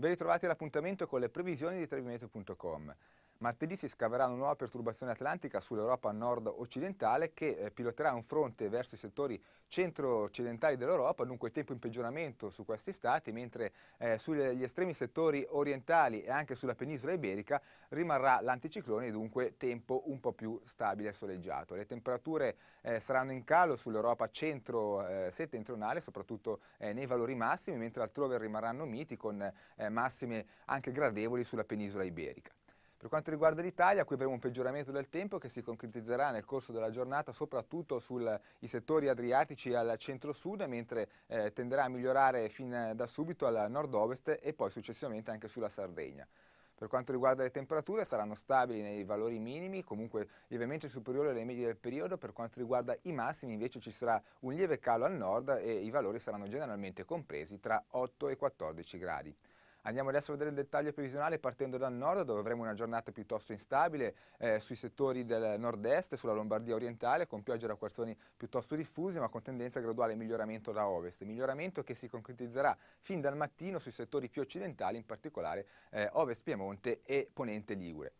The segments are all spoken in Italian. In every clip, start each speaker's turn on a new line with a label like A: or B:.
A: Ben ritrovati all'appuntamento con le previsioni di trevimeteo.com. Martedì si scaverà una nuova perturbazione atlantica sull'Europa nord-occidentale che eh, piloterà un fronte verso i settori centro-occidentali dell'Europa, dunque tempo in peggioramento su questi stati, mentre eh, sugli estremi settori orientali e anche sulla penisola iberica rimarrà l'anticiclone e dunque tempo un po' più stabile e soleggiato. Le temperature eh, saranno in calo sull'Europa centro-settentrionale, eh, soprattutto eh, nei valori massimi, mentre altrove rimarranno miti con eh, massime anche gradevoli sulla penisola iberica. Per quanto riguarda l'Italia, qui avremo un peggioramento del tempo che si concretizzerà nel corso della giornata soprattutto sui settori adriatici al centro-sud, mentre eh, tenderà a migliorare fin da subito al nord-ovest e poi successivamente anche sulla Sardegna. Per quanto riguarda le temperature saranno stabili nei valori minimi, comunque lievemente superiori alle medie del periodo, per quanto riguarda i massimi invece ci sarà un lieve calo al nord e i valori saranno generalmente compresi tra 8 e 14 gradi. Andiamo adesso a vedere il dettaglio previsionale partendo dal nord dove avremo una giornata piuttosto instabile eh, sui settori del nord-est, sulla Lombardia orientale con piogge e racquazzoni piuttosto diffusi ma con tendenza a graduale miglioramento da ovest. Miglioramento che si concretizzerà fin dal mattino sui settori più occidentali, in particolare eh, ovest Piemonte e ponente Ligure.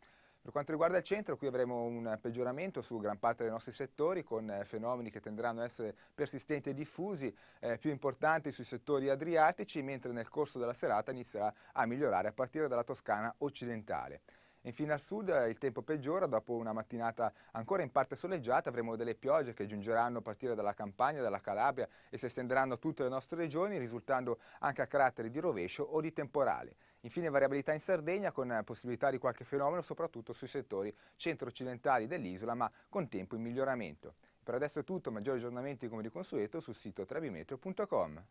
A: Per quanto riguarda il centro, qui avremo un peggioramento su gran parte dei nostri settori con eh, fenomeni che tenderanno a essere persistenti e diffusi, eh, più importanti sui settori adriatici, mentre nel corso della serata inizierà a migliorare a partire dalla Toscana occidentale. Infine al sud eh, il tempo peggiora, dopo una mattinata ancora in parte soleggiata avremo delle piogge che giungeranno a partire dalla Campania, dalla Calabria e si estenderanno a tutte le nostre regioni risultando anche a caratteri di rovescio o di temporale. Infine variabilità in Sardegna con eh, possibilità di qualche fenomeno soprattutto sui settori centro-occidentali dell'isola ma con tempo in miglioramento. Per adesso è tutto, maggiori aggiornamenti come di consueto sul sito trebimetro.com.